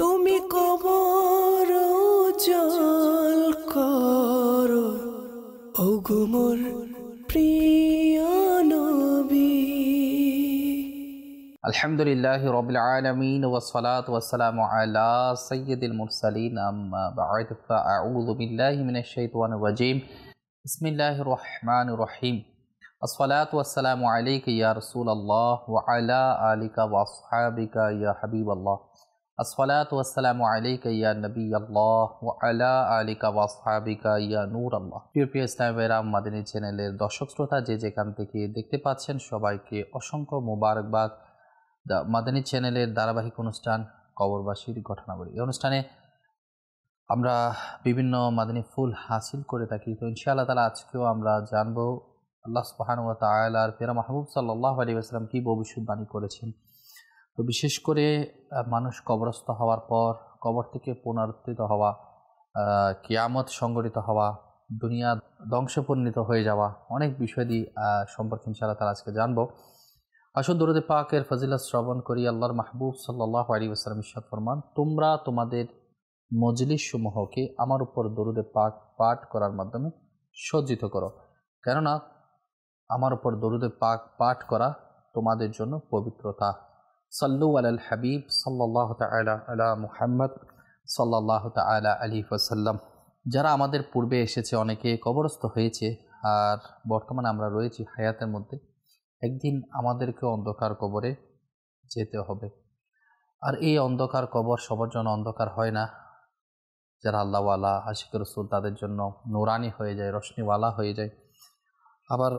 তুমি কবর জল কর অগুমর প্রিয় নবী الحمد لله رب العالمين والصلاة والسلام على سيد المرسلين أما بعد فأعوذ بالله من الشيطان الرجيم بسم الله الرحمن الرحيم الصلاة والسلام عليك يا رسول الله وعلى آلك وأصحابك يا حبيب الله আসসালাত ওয়াসালামু আলাইকা ইয়া নবী আল্লাহ আলা আলিকা ওয়া ইয়া নূর আল্লাহ প্রিয় প্রিয় চ্যানেলের দর্শক শ্রোতা যে যেখান থেকে দেখতে পাচ্ছেন সবাইকে অসংখ্য মোবারকবাদ মাদানী চ্যানেলের ধারাবাহিক অনুষ্ঠান কবরবাসীর ঘটনাবলী এই অনুষ্ঠানে আমরা বিভিন্ন মাদানী ফুল হাসিল করে থাকি তো ইনশাআল্লাহ তালা আজকেও আমরা জানবো আল্লাহ সুবাহানুয়া তালার ফেরা মাহবুব সাল্লাহ আলী আসলাম কী ভবিষ্যৎবাণী করেছেন তো বিশেষ করে মানুষ কবরস্থ হওয়ার পর কবর থেকে পুনরুত্থিত হওয়া কিয়ামত সংগঠিত হওয়া দুনিয়া ধ্বংসে পরিণত হয়ে যাওয়া অনেক বিষয়াদি সম্পর্কে ইনশাআল্লাহ তারা আজকে জানবো আসল দরুদে পাকের ফজিলা শ্রবণ করি আল্লাহর মাহবুব সাল্লাহ আলী ওসালাম ইসাদ ফরমান তোমরা তোমাদের মজলিস সমূহকে আমার উপর দরুদে পাক পাঠ করার মাধ্যমে সজ্জিত করো কেননা আমার উপর দরুদে পাক পাঠ করা তোমাদের জন্য পবিত্রতা সাল্লু আলাল হাবিব সাল্লাহ তালা আলা মুহাম্মদ সাল্লাহ তালা আলী ফসাল্লাম যারা আমাদের পূর্বে এসেছে অনেকে কবরস্থ হয়েছে আর বর্তমানে আমরা রয়েছি হায়াতের মধ্যে একদিন আমাদেরকে অন্ধকার কবরে যেতে হবে আর এই অন্ধকার কবর সবার জন্য অন্ধকার হয় না যারা আল্লাহওয়ালা আশিক রসুল তাদের জন্য নোরানি হয়ে যায় রশ্মিওয়ালা হয়ে যায় আবার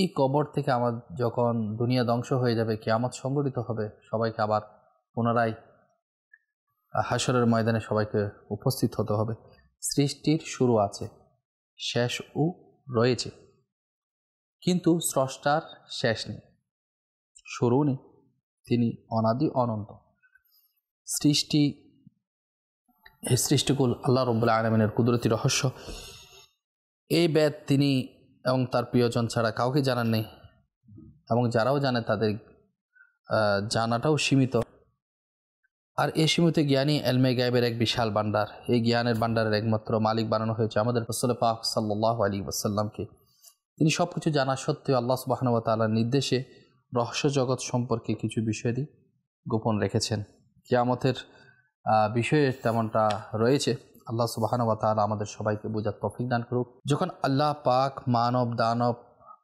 এই কবর থেকে আমার যখন দুনিয়া ধ্বংস হয়ে যাবে আমার সংগঠিত হবে সবাইকে আবার পুনরায় হাসরের ময়দানে সবাইকে উপস্থিত হতে হবে সৃষ্টির শুরু আছে শেষও রয়েছে কিন্তু স্রষ্টার শেষ নেই শুরু নেই তিনি অনাদি অনন্ত সৃষ্টি সৃষ্টিকুল আল্লাহ রব্লা আলমিনের কুদরতি রহস্য এই বেদ তিনি এবং তার প্রিয়জন ছাড়া কাউকে জানার নেই এবং যারাও জানে তাদের জানাটাও সীমিত আর এ সীমিত জ্ঞানই এলমে গাইবের এক বিশাল ভান্ডার এই জ্ঞানের ভান্ডারের একমাত্র মালিক বানানো হয়েছে আমাদের ফসল পাক সাল্লাহ আলী ওয়াসাল্লামকে তিনি সব কিছু জানা সত্ত্বেও আল্লাহ সুবাহানুয়া তালার নির্দেশে রহস্য জগৎ সম্পর্কে কিছু বিষয়দি গোপন রেখেছেন কিয়ামতের বিষয়ে তেমনটা রয়েছে আল্লাহ সুবাহানুবাতাল আমাদের সবাইকে বোঝার তফিক দান করুক যখন আল্লাহ পাক মানব দানব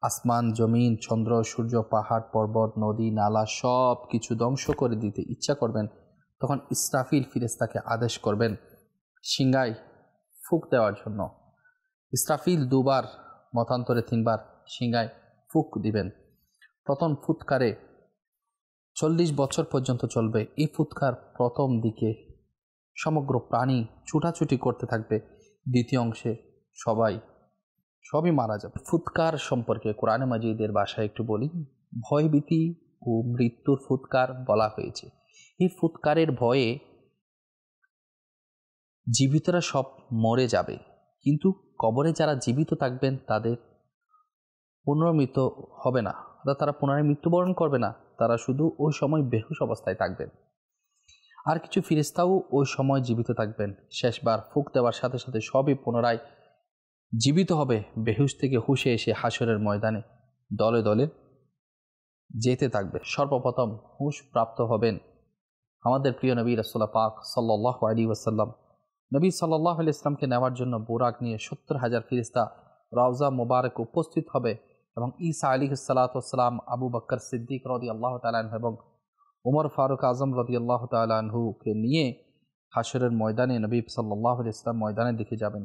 আসমান জমিন চন্দ্র সূর্য পাহাড় পর্বত নদী নালা সব কিছু ধ্বংস করে দিতে ইচ্ছা করবেন তখন ইসরাফিল ফিরেস্তাকে আদেশ করবেন সিঙ্গাই ফুক দেওয়ার জন্য ইসরাফিল দুবার মতান্তরে তিনবার সিঙ্গায় ফুক দিবেন প্রথম ফুৎকারে চল্লিশ বছর পর্যন্ত চলবে এই ফুৎকার প্রথম দিকে সমগ্র প্রাণী ছুটাছুটি করতে থাকবে দ্বিতীয় অংশে সবাই সবই মারা যাবে ফুৎকার সম্পর্কে কোরআনে মাজিদের বাসায় একটু বলি ভয়ভীতি ও মৃত্যুর ফুৎকার বলা হয়েছে এই ফুৎকারের ভয়ে জীবিতরা সব মরে যাবে কিন্তু কবরে যারা জীবিত থাকবেন তাদের পুনর্মৃত হবে না অর্থাৎ তারা পুনরায় মৃত্যুবরণ করবে না তারা শুধু ওই সময় বেহুশ অবস্থায় থাকবেন আর কিছু ফিরিস্তাও ওই সময় জীবিত থাকবেন শেষবার ফুক দেওয়ার সাথে সাথে সবই পুনরায় জীবিত হবে বেহুশ থেকে হুশে এসে হাসরের ময়দানে দলে দলে যেতে থাকবে সর্বপ্রথম হুশ প্রাপ্ত হবেন আমাদের প্রিয় নবী রাসোল্লা পাক সাল্লাহ আলী ওয়াসাল্লাম নবী সাল্লাহ আলি ইসলামকে নেওয়ার জন্য বোরাক নিয়ে সত্তর হাজার ফিরিস্তা রওজা মোবারক উপস্থিত হবে এবং ইসা আলী সালাতাম আবু বক্কর সিদ্দিক রদি আল্লাহ তালান এবং উমর ফারুক আজম রদি আল্লাহ নিয়ে হাসরের ময়দানে নবী সাল্লাহ ইসলাম ময়দানে দেখে যাবেন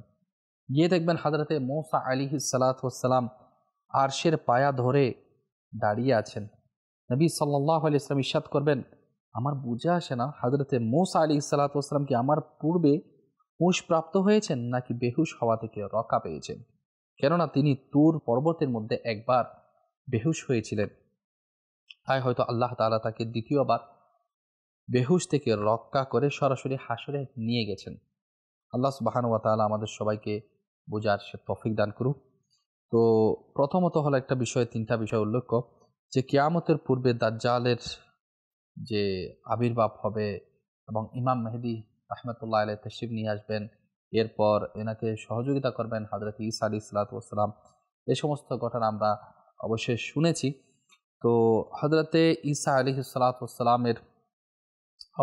গিয়ে দেখবেন হাজরতে মৌসা আলী সালাতাম আরশের পায়া ধরে দাঁড়িয়ে আছেন নবী সাল্লাহ আলি ইসলাম ইস্বাদ করবেন আমার বুঝে আসে না হাজরতে মৌসা আলী সালাতাম কি আমার পূর্বে হুঁশ প্রাপ্ত হয়েছেন নাকি বেহুশ হওয়া থেকে রক্ষা পেয়েছেন কেননা তিনি তুর পর্বতের মধ্যে একবার বেহুশ হয়েছিলেন তাই হয়তো আল্লাহ তালা তাকে দ্বিতীয়বার বেহুশ থেকে রক্ষা করে সরাসরি হাসরে নিয়ে গেছেন আল্লাহ সুবাহানুয়া তালা আমাদের সবাইকে বোঝার সে তফিক দান করুক তো প্রথমত হলো একটা বিষয় তিনটা বিষয় উল্লেখ্য যে কেয়ামতের পূর্বে দাজ্জালের যে আবির্ভাব হবে এবং ইমাম মেহেদি আহমেদুল্লাহ আলহ তশিফ নিয়ে আসবেন এরপর এনাকে সহযোগিতা করবেন হাজরত ইসা আলী ইসলাতাম এ সমস্ত ঘটনা আমরা অবশ্যই শুনেছি তো হজরতে ঈসা আলি সালাতামের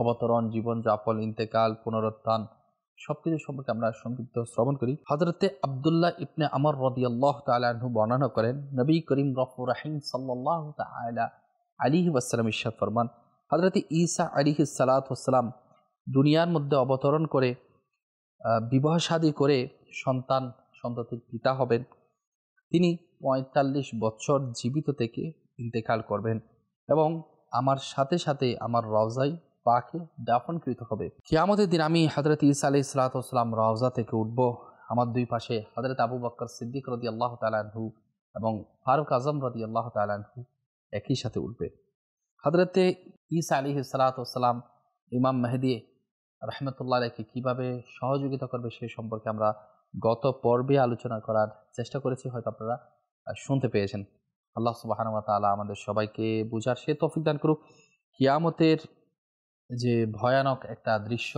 অবতরণ জীবনযাপন ইন্তেকাল পুনরুত্থান সব কিছু সম্পর্কে আমরা সংক্ষিপ্ত শ্রবণ করি হজরতে আবদুল্লাহ ইবনে আমর রদি আল্লাহ তালাহু বর্ণনা করেন নবী করিম রফুর রাহিম সাল্লাহ তালা আলি ওয়াসালাম ঈশ্বর ফরমান হজরতে ঈসা আলী সালাতাম দুনিয়ার মধ্যে অবতরণ করে বিবাহ সাদী করে সন্তান সন্ততির পিতা হবেন তিনি পঁয়তাল্লিশ বছর জীবিত থেকে ইন্তেকাল করবেন এবং আমার সাথে সাথে আমার রওজাই পাকে দাফনকৃত হবে কিয়ামতের দিন আমি হজরত ইসা আলি সালাতাম রওজা থেকে উঠব আমার দুই পাশে হজরত আবু বক্কর সিদ্দিক রদি আল্লাহ তালাহু এবং ফারুক আজম রদি আল্লাহ তালাহু একই সাথে উঠবে হজরতে ইসা আলি সালাতাম ইমাম মেহেদি রহমতুল্লাহ আলহকে কীভাবে সহযোগিতা করবে সেই সম্পর্কে আমরা গত পর্বে আলোচনা করার চেষ্টা করেছি হয়তো আপনারা শুনতে পেয়েছেন আল্লাহ সুবাহান তালা আমাদের সবাইকে বোঝার সে তফিক দান করুক কিয়ামতের যে ভয়ানক একটা দৃশ্য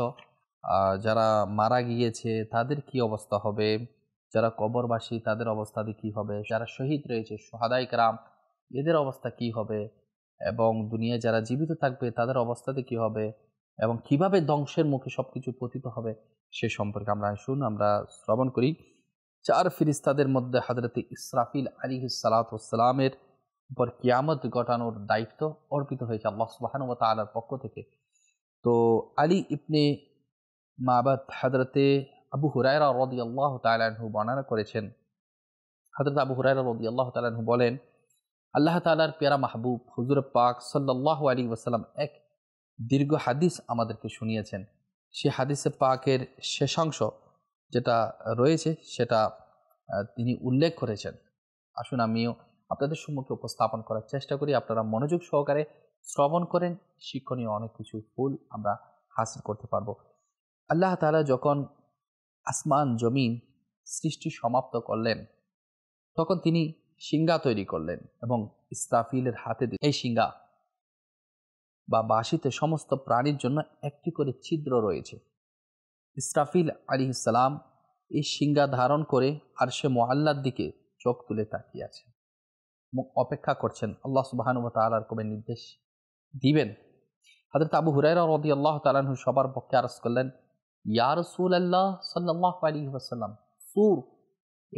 যারা মারা গিয়েছে তাদের কি অবস্থা হবে যারা কবরবাসী তাদের অবস্থা কী হবে যারা শহীদ রয়েছে সোহাদাই গ্রাম এদের অবস্থা কি হবে এবং দুনিয়ায় যারা জীবিত থাকবে তাদের অবস্থাতে কি হবে এবং কিভাবে ধ্বংসের মুখে সব কিছু পতিত হবে সে সম্পর্কে আমরা শুন আমরা শ্রবণ করি চার ফিরিস্তাদের মধ্যে হজরতে ইসরাফিল আলী সালাতামের উপর কিয়ামত ঘটানোর দায়িত্ব অর্পিত হয়েছে আল্লাহ সুবাহানুয়া তালার পক্ষ থেকে তো আলী ইবনে মাবাদ হজরতে আবু হুরায়রা রদি আল্লাহ তালাহু বর্ণনা করেছেন হজরত আবু হুরায়রা রদি আল্লাহ তালাহু বলেন আল্লাহ তালার পেরা মাহবুব হুজুর পাক সাল্লাহ আলী ওসালাম এক দীর্ঘ হাদিস আমাদেরকে শুনিয়েছেন সে হাদিসে পাকের শেষাংশ যেটা রয়েছে সেটা তিনি উল্লেখ করেছেন আসুন আমিও আপনাদের সম্মুখে উপস্থাপন করার চেষ্টা করি আপনারা মনোযোগ সহকারে শ্রবণ করেন শিক্ষণীয় অনেক কিছু ফুল আমরা হাসিল করতে পারবো আল্লাহ তালা যখন আসমান জমিন সৃষ্টি সমাপ্ত করলেন তখন তিনি সিঙ্গা তৈরি করলেন এবং ইসরাফিলের হাতে এই সিঙ্গা বা বাসিতে সমস্ত প্রাণীর জন্য একটি করে ছিদ্র রয়েছে ইসরাফিল আলী ইসলাম এই সিঙ্গা ধারণ করে আর সে মোহাল্লার দিকে চোখ তুলে তাকিয়ে আছে অপেক্ষা করছেন আল্লাহ সুবাহানুবত আলার কবে নির্দেশ দিবেন হাদের তাবু হুরাইরা রদি আল্লাহ তালু সবার পক্ষে আরস করলেন ইয়া রসুল আল্লাহ সাল্লাহ আলী ওসাল্লাম সুর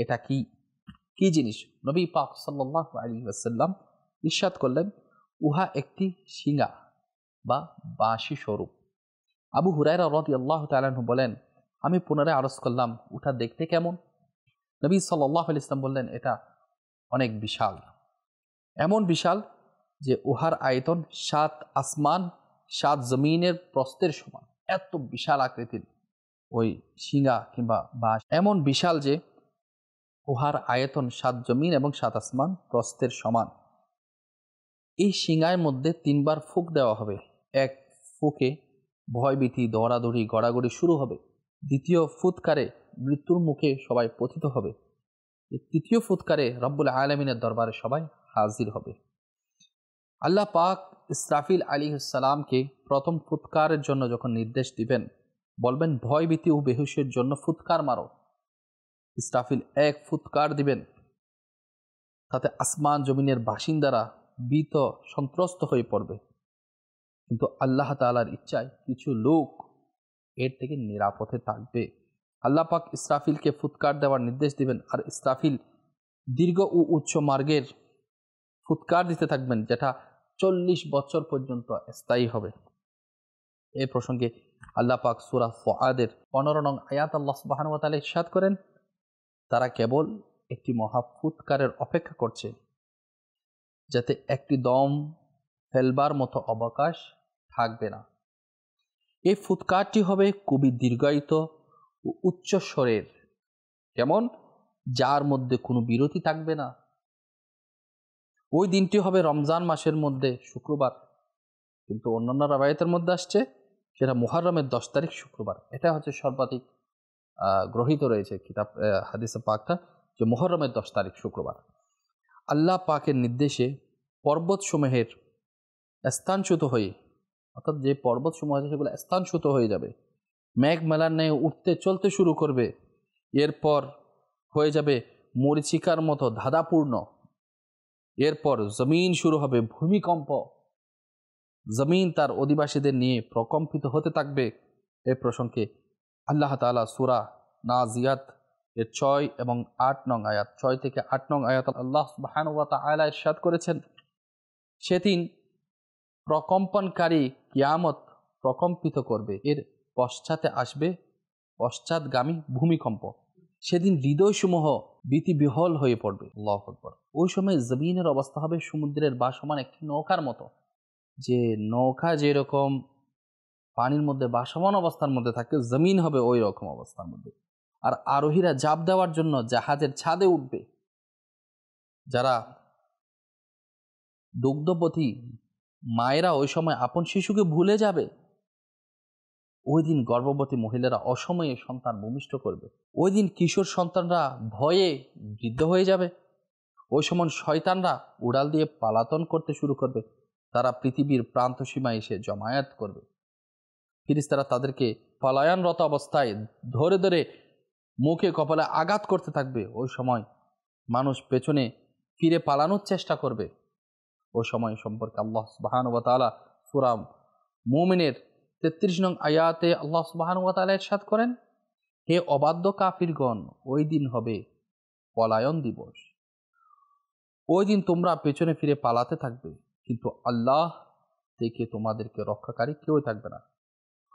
এটা কি কি জিনিস নবী পাক সাল্লাহ আলী ওসাল্লাম ইস্বাদ করলেন উহা একটি শিঙা বা বাঁশি স্বরূপ আবু হুরাইরা রদি আল্লাহ তালাহু বলেন আমি পুনরায় আরজ করলাম উঠা দেখতে কেমন নবী সাল্লাহ আল ইসলাম বললেন এটা অনেক বিশাল এমন বিশাল যে উহার আয়তন সাত আসমান সাত জমিনের প্রস্তের সমান এত বিশাল আকৃতির ওই শিঙা কিংবা বাঁশ এমন বিশাল যে উহার আয়তন সাত জমিন এবং সাত আসমান প্রস্তের সমান এই শিঙার মধ্যে তিনবার ফুক দেওয়া হবে এক ফুকে ভয়ভীতি দৌড়াদৌড়ি গড়াগড়ি শুরু হবে দ্বিতীয় ফুৎকারে মৃত্যুর মুখে সবাই পথিত হবে তৃতীয় ফুৎকারে রব্বুল আলমিনের দরবারে সবাই হাজির হবে আল্লাহ পাক ইসরাফিল আলী সালামকে প্রথম ফুৎকারের জন্য যখন নির্দেশ দিবেন বলবেন ভয়ভীতি ও বেহুসের জন্য ফুৎকার মারো ইসরাফিল এক ফুৎকার দিবেন তাতে আসমান জমিনের বাসিন্দারা বিত সন্ত্রস্ত হয়ে পড়বে কিন্তু আল্লাহ তালার ইচ্ছায় কিছু লোক এর থেকে নিরাপথে থাকবে আল্লাহ পাক ইসরাফিলকে ফুৎকার দেওয়ার নির্দেশ দিবেন আর ইসরাফিল দীর্ঘ ও উচ্চ মার্গের ফুৎকার দিতে থাকবেন যেটা চল্লিশ বছর পর্যন্ত স্থায়ী হবে এ প্রসঙ্গে আল্লাহ পাক সুরা ফোয়াদের পনেরো নং আয়াত আল্লাহ সুবাহানুতাল ইসাদ করেন তারা কেবল একটি মহা ফুৎকারের অপেক্ষা করছে যাতে একটি দম ফেলবার মতো অবকাশ থাকবে না এই ফুৎকারটি হবে খুবই দীর্ঘায়িত ও উচ্চ স্বরের কেমন যার মধ্যে কোনো বিরতি থাকবে না ওই দিনটি হবে রমজান মাসের মধ্যে শুক্রবার কিন্তু অন্যান্য রাবায়তের মধ্যে আসছে সেটা মুহরমের দশ তারিখ শুক্রবার এটা হচ্ছে সর্বাধিক গ্রহিত রয়েছে কিতাব হাদিস পাকটা যে মোহরমের দশ তারিখ শুক্রবার আল্লাহ পাকের নির্দেশে পর্বতসমূহের স্থানচ্যুত হয়ে অর্থাৎ যে পর্বতসমূহ আছে সেগুলো স্থানচ্যুত হয়ে যাবে মেঘমেলার ন্যায় উঠতে চলতে শুরু করবে এরপর হয়ে যাবে মরিচিকার মতো ধাঁধাপূর্ণ এরপর জমিন শুরু হবে ভূমিকম্প জমিন তার অধিবাসীদের নিয়ে প্রকম্পিত হতে থাকবে এ প্রসঙ্গে আল্লাহ তালা সুরা নাজিয়াত এর ছয় এবং আট নং আয়াত ছয় থেকে আট নং আয়াত আল্লাহ বাহানুয়া তালা ইরশাদ করেছেন সেদিন প্রকম্পনকারী কিয়ামত প্রকম্পিত করবে এর পশ্চাতে আসবে পশ্চাৎগামী ভূমিকম্প সেদিন হৃদয়সমূহ বিহল হয়ে পড়বে লকবর ওই সময় জমিনের অবস্থা হবে সমুদ্রের বাসমান একটি নৌকার মতো যে নৌকা যেরকম পানির মধ্যে বাসমান অবস্থার মধ্যে থাকে জমিন হবে ওই রকম অবস্থার মধ্যে আর আরোহীরা জাপ দেওয়ার জন্য জাহাজের ছাদে উঠবে যারা দুগ্ধপথী মায়েরা ওই সময় আপন শিশুকে ভুলে যাবে ওই দিন গর্ভবতী মহিলারা অসময়ে সন্তান ভূমিষ্ঠ করবে ওই দিন কিশোর সন্তানরা ভয়ে বৃদ্ধ হয়ে যাবে ওই সময় শয়তানরা উড়াল দিয়ে পালাতন করতে শুরু করবে তারা পৃথিবীর প্রান্ত সীমায় এসে জমায়েত করবে ফিরিস্তারা তাদেরকে পলায়নরত অবস্থায় ধরে ধরে মুখে কপালে আঘাত করতে থাকবে ওই সময় মানুষ পেছনে ফিরে পালানোর চেষ্টা করবে ও সময় সম্পর্কে আল্লাহ সুবাহানুবতালা সুরাম মোমিনের তেত্রিশ নং আয়াতে আল্লাহ সুবাহানুবতালা সাথ করেন হে অবাধ্য কাফিরগণ ওই দিন হবে পলায়ন দিবস ওই দিন তোমরা পেছনে ফিরে পালাতে থাকবে কিন্তু আল্লাহ থেকে তোমাদেরকে রক্ষাকারী কেউ থাকবে না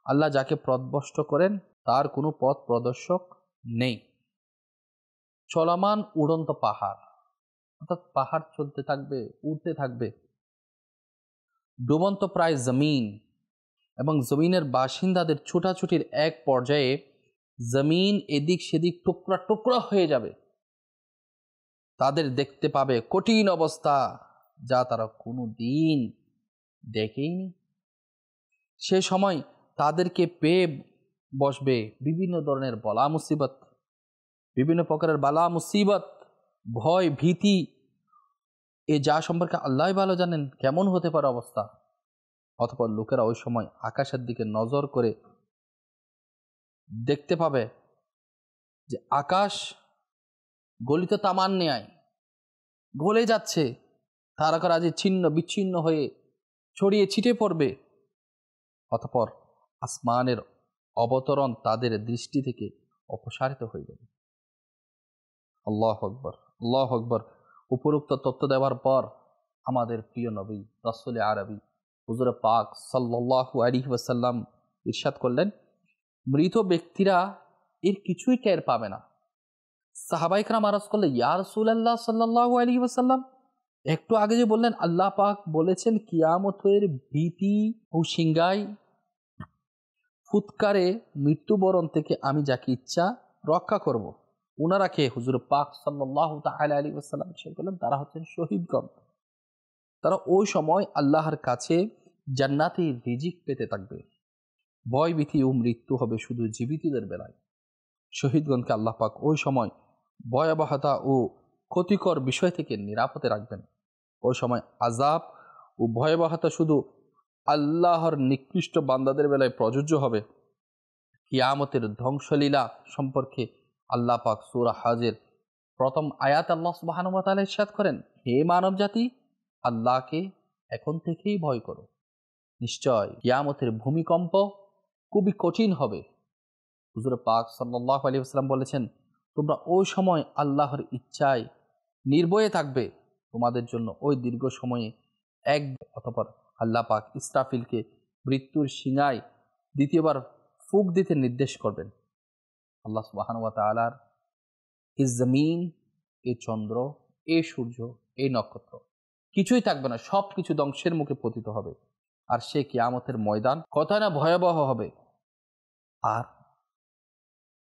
আল্লাহ যাকে পথভষ্ট করেন তার কোনো পথ প্রদর্শক নেই চলমান উড়ন্ত পাহাড় অর্থাৎ পাহাড় চলতে থাকবে উঠতে থাকবে ডুবন্ত প্রায় জমিন এবং জমিনের বাসিন্দাদের ছোটাছুটির এক পর্যায়ে জমিন এদিক সেদিক টুকরা টুকরা হয়ে যাবে তাদের দেখতে পাবে কঠিন অবস্থা যা তারা কোনো দিন দেখেইনি সে সময় তাদেরকে পেয়ে বসবে বিভিন্ন ধরনের বলা মুসিবত বিভিন্ন প্রকারের বালা মুসিবত ভয় ভীতি এ যা সম্পর্কে আল্লাহ ভালো জানেন কেমন হতে পারে অবস্থা অথবা লোকেরা ওই সময় আকাশের দিকে নজর করে দেখতে পাবে যে আকাশ গলিত তামান নেয় গলে যাচ্ছে তারকারাজি ছিন্ন বিচ্ছিন্ন হয়ে ছড়িয়ে ছিটে পড়বে অতপর আসমানের অবতরণ তাদের দৃষ্টি থেকে অপসারিত হয়ে যাবে আল্লাহ আকবর আল্লাহ আকবর উপরোক্ত তথ্য দেওয়ার পর আমাদের প্রিয় নবী রসুল আরবি হুজুর পাক সাল্লাহ আলি ওয়াসাল্লাম ইরশাদ করলেন মৃত ব্যক্তিরা এর কিছুই টের পাবে না সাহাবাইকরাম আরস করলে ইয়ার রসুল্লাহ সাল্লাহ আলী ওয়াসাল্লাম একটু আগে যে বললেন আল্লাহ পাক বলেছেন কিয়ামতের ভীতি ও সিংগাই ফুৎকারে মৃত্যুবরণ থেকে আমি যাকে ইচ্ছা রক্ষা করব। ওনারাকে হুজুর পাক সাল্লাহ তাহলে আলী আসসালাম শেয়ার করলেন তারা হচ্ছেন শহীদগণ তারা ওই সময় আল্লাহর কাছে জান্নাতি রিজিক পেতে থাকবে ভয় ভীতি ও মৃত্যু হবে শুধু জীবিতদের বেলায় শহীদগণকে আল্লাহ পাক ওই সময় ভয়াবহতা ও ক্ষতিকর বিষয় থেকে নিরাপদে রাখবেন ওই সময় আজাব ও ভয়াবহতা শুধু আল্লাহর নিকৃষ্ট বান্দাদের বেলায় প্রযোজ্য হবে কিয়ামতের ধ্বংসলীলা সম্পর্কে আল্লাহ পাক সুরা হাজের প্রথম আয়াত আল্লাহ সুবাহানুমতাল ইসাদ করেন হে মানব জাতি আল্লাহকে এখন থেকেই ভয় করো নিশ্চয় ইয়ামতের ভূমিকম্প খুবই কঠিন হবে হুজুর পাক সাল্লাহ আলী আসসালাম বলেছেন তোমরা ওই সময় আল্লাহর ইচ্ছায় নির্ভয়ে থাকবে তোমাদের জন্য ওই দীর্ঘ সময়ে এক অতপর আল্লাহ পাক ইস্তাফিলকে মৃত্যুর সিঙায় দ্বিতীয়বার ফুক দিতে নির্দেশ করবেন আল্লাহ সুবাহানুয়া তালার এ জমিন এ চন্দ্র এ সূর্য এ নক্ষত্র কিছুই থাকবে না সব কিছু ধ্বংসের মুখে পতিত হবে আর সে কি কিয়ামতের ময়দান কথা না ভয়াবহ হবে আর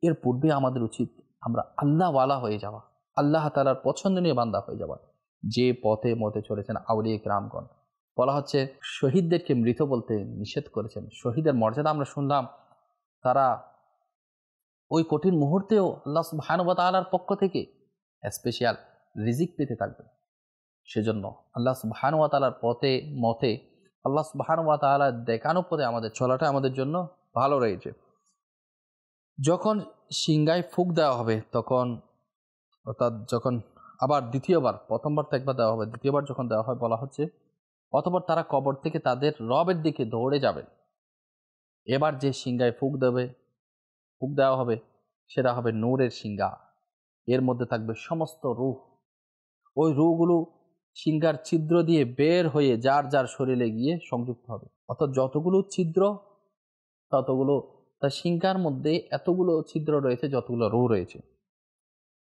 এর পূর্বে আমাদের উচিত আমরা আল্লাহওয়ালা হয়ে যাওয়া আল্লাহ তালার পছন্দনীয় বান্দা হয়ে যাওয়া যে পথে মতে চলেছেন আউলিয়া রামগণ বলা হচ্ছে শহীদদেরকে মৃত বলতে নিষেধ করেছেন শহীদের মর্যাদা আমরা শুনলাম তারা ওই কঠিন মুহূর্তেও আল্লাহ সুবাহানুবতালার পক্ষ থেকে স্পেশাল রিজিক পেতে থাকবে সেজন্য আল্লাহ সুবাহানুয়াতালার পথে মতে আল্লাহ সুবাহানুয়াতালার দেখানো পথে আমাদের চলাটা আমাদের জন্য ভালো রয়েছে যখন সিঙ্গায় ফুক দেওয়া হবে তখন অর্থাৎ যখন আবার দ্বিতীয়বার প্রথমবার তো একবার দেওয়া হবে দ্বিতীয়বার যখন দেওয়া হয় বলা হচ্ছে অথবা তারা কবর থেকে তাদের রবের দিকে দৌড়ে যাবে এবার যে সিঙ্গায় ফুক দেবে ফুক দেওয়া হবে সেটা হবে নূরের সিঙ্গা এর মধ্যে থাকবে সমস্ত রুহ ওই রুগুলো সিঙ্গার ছিদ্র দিয়ে বের হয়ে যার যার শরীরে গিয়ে সংযুক্ত হবে অর্থাৎ যতগুলো ছিদ্র ততগুলো তার সিঙ্গার মধ্যে এতগুলো ছিদ্র রয়েছে যতগুলো রু রয়েছে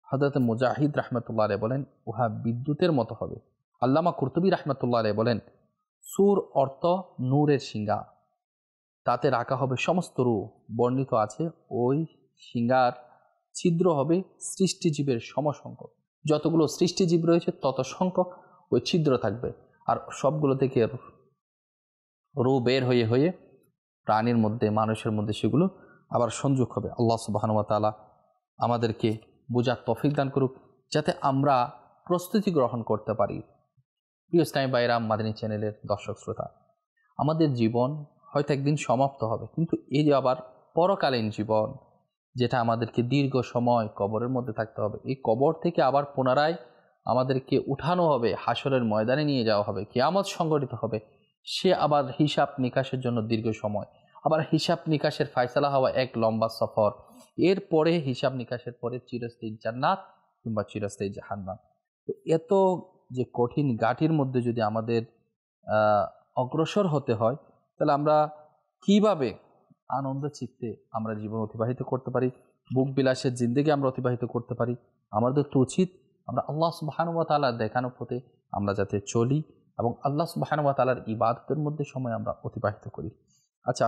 হজরত মুজাহিদ রাহমতুল্লাহ আলে বলেন উহা বিদ্যুতের মতো হবে আল্লামা কুর্তুবী রাহমতুল্লাহ আলে বলেন সুর অর্থ নূরের সিঙ্গা তাতে রাখা হবে সমস্ত রূপ বর্ণিত আছে ওই সিঙ্গার ছিদ্র হবে সৃষ্টিজীবের সমসংখ্যক যতগুলো সৃষ্টিজীব রয়েছে তত সংখ্যক ওই ছিদ্র থাকবে আর সবগুলো থেকে রু বের হয়ে হয়ে প্রাণীর মধ্যে মানুষের মধ্যে সেগুলো আবার সংযোগ হবে আল্লাহ সুবাহানুমাতালা তালা আমাদেরকে বোঝার তফিক দান করুক যাতে আমরা প্রস্তুতি গ্রহণ করতে পারি প্রিয় ইসলামী বাইরাম মাদিনী চ্যানেলের দর্শক শ্রোতা আমাদের জীবন হয়তো একদিন সমাপ্ত হবে কিন্তু এই যে আবার পরকালীন জীবন যেটা আমাদেরকে দীর্ঘ সময় কবরের মধ্যে থাকতে হবে এই কবর থেকে আবার পুনরায় আমাদেরকে উঠানো হবে হাসরের ময়দানে নিয়ে যাওয়া হবে কেয়ামত সংগঠিত হবে সে আবার হিসাব নিকাশের জন্য দীর্ঘ সময় আবার হিসাব নিকাশের ফায়সালা হওয়া এক লম্বা সফর এর পরে হিসাব নিকাশের পরে চিরস্থায়ী জান্নাত কিংবা চিরস্থায়ী জাহান্নাত তো এত যে কঠিন গাঠির মধ্যে যদি আমাদের অগ্রসর হতে হয় তাহলে আমরা কিভাবে আনন্দ চিত্তে আমরা জীবন অতিবাহিত করতে পারি বুক বিলাসের জিন্দিগি আমরা অতিবাহিত করতে পারি আমাদের তো উচিত আমরা আল্লাহ সুবাহানুয়াতালার দেখানো পথে আমরা যাতে চলি এবং আল্লাহ তালার ইবাদতের মধ্যে সময় আমরা অতিবাহিত করি আচ্ছা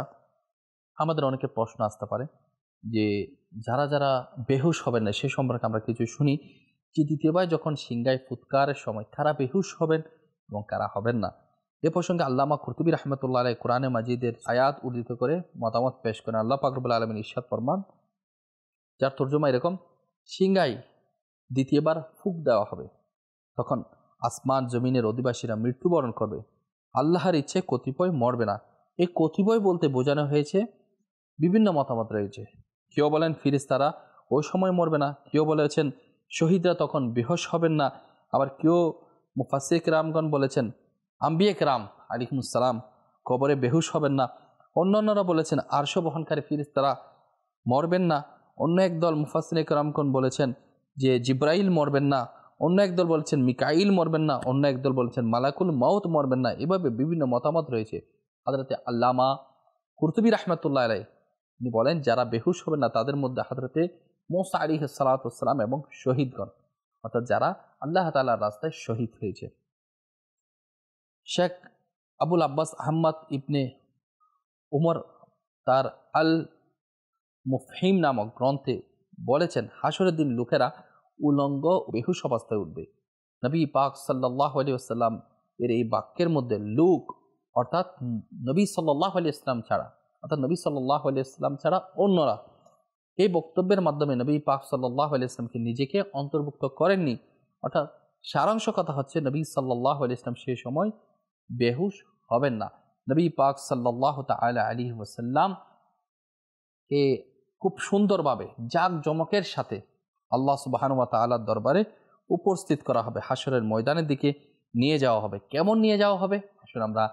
আমাদের অনেকে প্রশ্ন আসতে পারে যে যারা যারা বেহুশ হবেন না সে সম্পর্কে আমরা কিছু শুনি যে দ্বিতীয়বার যখন সিংগায় ফুৎকারের সময় কারা বেহুশ হবেন এবং কারা হবেন না এ প্রসঙ্গে আল্লামা কুরতুবি রহমতুল্লাহ আলাই কোরআনে মাজিদের আয়াত উর্দিত করে মতামত পেশ করেন আল্লাহ পাকরবুল্লা আলমিন ইশাদ ফরমান যার তর্জমা এরকম সিংহাই দ্বিতীয়বার ফুক দেওয়া হবে তখন আসমান জমিনের অধিবাসীরা মৃত্যুবরণ করবে আল্লাহর ইচ্ছে কতিপয় মরবে না এই কতিপয় বলতে বোঝানো হয়েছে বিভিন্ন মতামত রয়েছে কেউ বলেন ফিরিস্তারা ওই সময় মরবে না কেউ বলেছেন শহীদরা তখন বেহস হবেন না আবার কেউ মুফাসিক রামগণ বলেছেন আম্বিয়ে রাম আলিকুমুসালাম কবরে বেহুশ হবেন না অন্যান্যরা বলেছেন আরশ বহনকারী ফিরিস্তারা মরবেন না অন্য একদল মুফাসিল একরামকন বলেছেন যে জিব্রাইল মরবেন না অন্য একদল বলছেন মিকাইল মরবেন না অন্য একদল বলছেন মালাকুল মাউত মরবেন না এভাবে বিভিন্ন মতামত রয়েছে হাজরতে আল্লামা কুরতুবি রাহমাতুল্লাহ আলাই তিনি বলেন যারা বেহুশ হবেন না তাদের মধ্যে হাজরতে মোসা আলী সালাতাম এবং শহীদগণ অর্থাৎ যারা আল্লাহ তালার রাস্তায় শহীদ হয়েছে শেখ আবুল আব্বাস আহম্মদ ইবনে উমর তার আল মুফহিম নামক গ্রন্থে বলেছেন হাসরের দিন লোকেরা উলঙ্গ বেহু অবস্থায় উঠবে নবী পাক সাল্লাহ আলী আসসালাম এর এই বাক্যের মধ্যে লুক অর্থাৎ নবী সাল্লাহ আলী ইসলাম ছাড়া অর্থাৎ নবী সাল্লাহ আলী ইসলাম ছাড়া অন্যরা এই বক্তব্যের মাধ্যমে নবী পাক সাল্লাহ আলী ইসলামকে নিজেকে অন্তর্ভুক্ত করেননি অর্থাৎ সারাংশ কথা হচ্ছে নবী সাল্লাহ আলী ইসলাম সেই সময় বেহুশ হবেন না নবী পাক সাল্লাহ তালা আলী ওসাল্লাম এ খুব সুন্দরভাবে জাক জমকের সাথে আল্লাহ সুবাহানুয়া তালার দরবারে উপস্থিত করা হবে হাসরের ময়দানের দিকে নিয়ে যাওয়া হবে কেমন নিয়ে যাওয়া হবে আসলে আমরা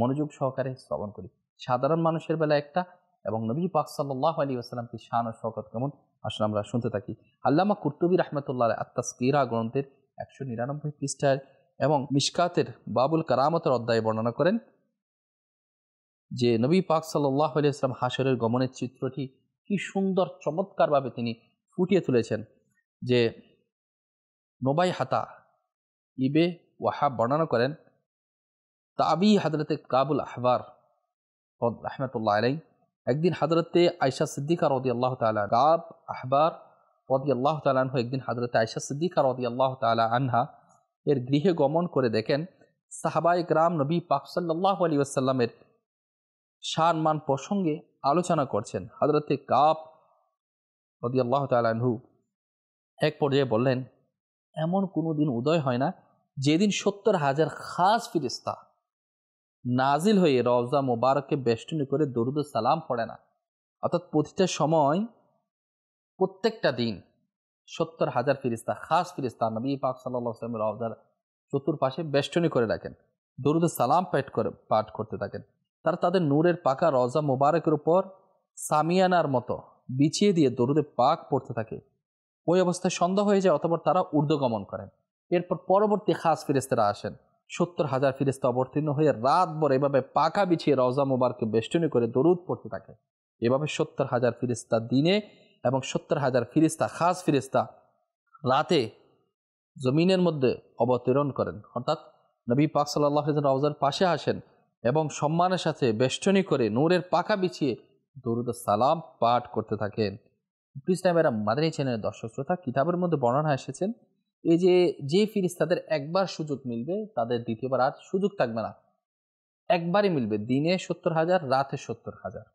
মনোযোগ সহকারে শ্রবণ করি সাধারণ মানুষের বেলা একটা এবং নবী পাক সাল্লাহ আলী আসসালামকে শান ও শকত কেমন আসলে আমরা শুনতে থাকি আল্লামা কুর্তুবী রহমতুল্লাহ আত্মাস ক্রীড়া গ্রন্থের একশো নিরানব্বই পৃষ্ঠায় এবং মিশকাতের বাবুল কারামতের অধ্যায় বর্ণনা করেন যে নবী পাক সাল্লাহ আলিয়াল্লাম হাসরের গমনের চিত্রটি কি সুন্দর চমৎকারভাবে তিনি ফুটিয়ে তুলেছেন যে নোবাই হাতা ইবে ওয়াহাব বর্ণনা করেন তাবি হাজরতে কাবুল আহবার রহমতুল্লাহ আলাই একদিন হাজরতে আয়সা সিদ্দিকা রদি আল্লাহ তালা গাব আহবার রদি আল্লাহ তালাহ একদিন হাজরতে আয়সা সিদ্দিকা রদি আল্লাহ তালা আনহা এর গৃহে গমন করে দেখেন সাহাবাই গ্রাম নবী পাকসাল্লাহ আলী আসাল্লামের মান প্রসঙ্গে আলোচনা করছেন হাজরতে কাপ রদি আল্লাহ তালাহু এক পর্যায়ে বললেন এমন কোনো দিন উদয় হয় না যেদিন সত্তর হাজার খাস ফিরিস্তা নাজিল হয়ে রওজা মোবারককে বেষ্টনী করে দরুদ সালাম পড়ে না অর্থাৎ প্রতিটা সময় প্রত্যেকটা দিন সত্তর হাজার ফিরিস্তা খাস ফিরিস্তা নবী পাক সাল্লামের রওজার চতুর্পাশে বেষ্টনী করে রাখেন দরুদ সালাম পেট করে পাঠ করতে থাকেন তারা তাদের নূরের পাকা রজা মোবারকের উপর সামিয়ানার মতো বিছিয়ে দিয়ে দরুদে পাক পড়তে থাকে ওই অবস্থায় সন্ধ্যা হয়ে যায় অতপর তারা ঊর্ধ্বগমন করেন এরপর পরবর্তী খাস ফিরিস্তারা আসেন সত্তর হাজার ফিরিস্তা অবতীর্ণ হয়ে রাত রাতভর এভাবে পাকা বিছিয়ে রজা মোবারকে বেষ্টনী করে দরুদ পড়তে থাকে এভাবে সত্তর হাজার ফিরিস্তা দিনে এবং সত্তর হাজার ফিরিস্তা খাস ফিরিস্তা রাতে জমিনের মধ্যে অবতীর্ণ করেন অর্থাৎ নবী পাক সাল্লাহ রওজার পাশে আসেন এবং সম্মানের সাথে বেষ্টনী করে নূরের পাখা বিছিয়ে দরুদ সালাম পাঠ করতে থাকেন ইসলামেরা মাদানী চ্যানেলের দর্শক শ্রোতা কিতাবের মধ্যে বর্ণনা এসেছেন এই যে যে ফিরিস্তাদের একবার সুযোগ মিলবে তাদের দ্বিতীয়বার আর সুযোগ থাকবে না একবারই মিলবে দিনে সত্তর হাজার রাতে সত্তর হাজার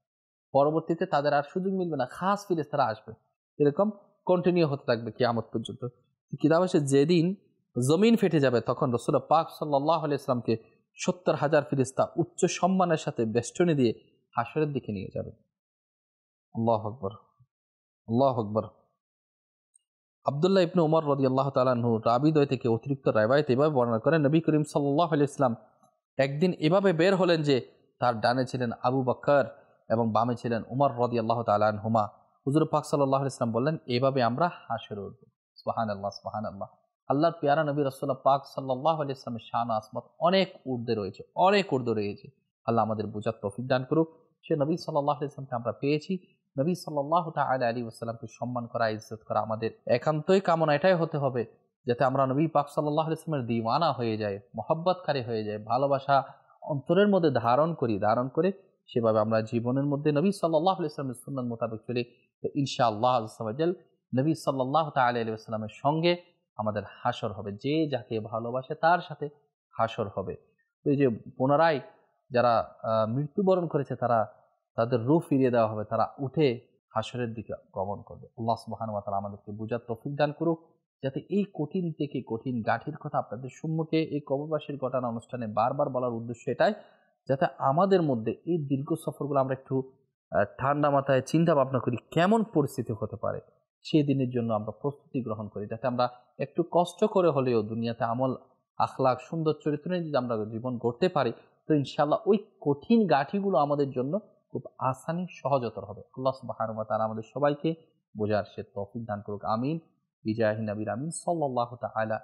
পরবর্তীতে তাদের আর সুযোগ মিলবে না খাস ফিরে তারা আসবে এরকম কন্টিনিউ হতে থাকবে কিয়ামত পর্যন্ত কিতাব আসে যেদিন জমিন ফেটে যাবে তখন রসুল্লাহ পাক সাল্লাহ আলাইসলামকে সত্তর হাজার ফিরিস্তা উচ্চ সম্মানের সাথে বেষ্টনী দিয়ে হাসরের দিকে নিয়ে যাবে আল্লাহ আকবর আল্লাহ আকবর আবদুল্লাহ ইবনু উমর রদি আল্লাহ তালাহু রাবিদয় থেকে অতিরিক্ত রায়বায়ত এভাবে বর্ণনা করেন নবী করিম সাল্লাহ আলি ইসলাম একদিন এভাবে বের হলেন যে তার ডানে ছিলেন আবু বাক্কর এবং বামে ছিলেন উমর রদি আল্লাহ তালান হুমা হুজুর পাক সাল্লাহ ইসলাম বললেন এইভাবে আমরা হাসের উঠব সোহান আল্লাহ সোহান আল্লাহ আল্লাহর পেয়ারা নবী রসোল্লা পাক সাল্লাহ আলি ইসলামের শাহ আসমত অনেক উর্দে রয়েছে অনেক উর্দে রয়েছে আল্লাহ আমাদের বোঝার তফিক দান করুক সে নবী সাল্লাহ ইসলামকে আমরা পেয়েছি নবী সাল্লাহ তাহলে আলী আসসালামকে সম্মান করা ইজ্জত করা আমাদের একান্তই কামনা এটাই হতে হবে যাতে আমরা নবী পাক সাল্লাহ ইসলামের দিওয়ানা হয়ে যায় মোহাব্বতকারী হয়ে যায় ভালোবাসা অন্তরের মধ্যে ধারণ করি ধারণ করে সেভাবে আমরা জীবনের মধ্যে নবী সাল্লাহ ইসলামের সুন্নার মোতাবেক চলি তো ইনশা আল্লাহ আজাল নবী সাল্লাহ আলাইসালামের সঙ্গে আমাদের হাসর হবে যে যাকে ভালোবাসে তার সাথে হাসর হবে তো এই যে পুনরায় যারা মৃত্যুবরণ করেছে তারা তাদের রু ফিরিয়ে দেওয়া হবে তারা উঠে হাসরের দিকে গমন করবে আল্লাহ সুবাহানুয়া তারা আমাদেরকে বোঝার তফিক দান করুক যাতে এই কঠিন থেকে কঠিন গাঠির কথা আপনাদের সম্মুখে এই কবরবাসীর ঘটনা অনুষ্ঠানে বারবার বলার উদ্দেশ্য এটাই যাতে আমাদের মধ্যে এই দীর্ঘ সফরগুলো আমরা একটু ঠান্ডা মাথায় চিন্তা ভাবনা করি কেমন পরিস্থিতি হতে পারে সেই দিনের জন্য আমরা প্রস্তুতি গ্রহণ করি যাতে আমরা একটু কষ্ট করে হলেও দুনিয়াতে আমল আখলাখ সুন্দর চরিত্র নিয়ে যদি আমরা জীবন গড়তে পারি তো ইনশাল্লাহ ওই কঠিন গাঠিগুলো আমাদের জন্য খুব আসানি সহজতর হবে আল্লাহ সুবাহানুমা তারা আমাদের সবাইকে বোঝার সে তফিক দান করুক আমিন বিজয় আবির আমিন সাল্লাহ তালা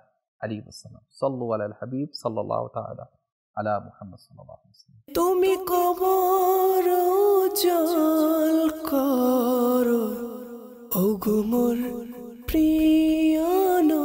আলী আসসালাম সাল্লু আল হাবিব সাল্লাহ তালা আলা মুহাম্মদ সাল্লাল্লাহু তুমি কবর জল করো ও মোর প্রিয়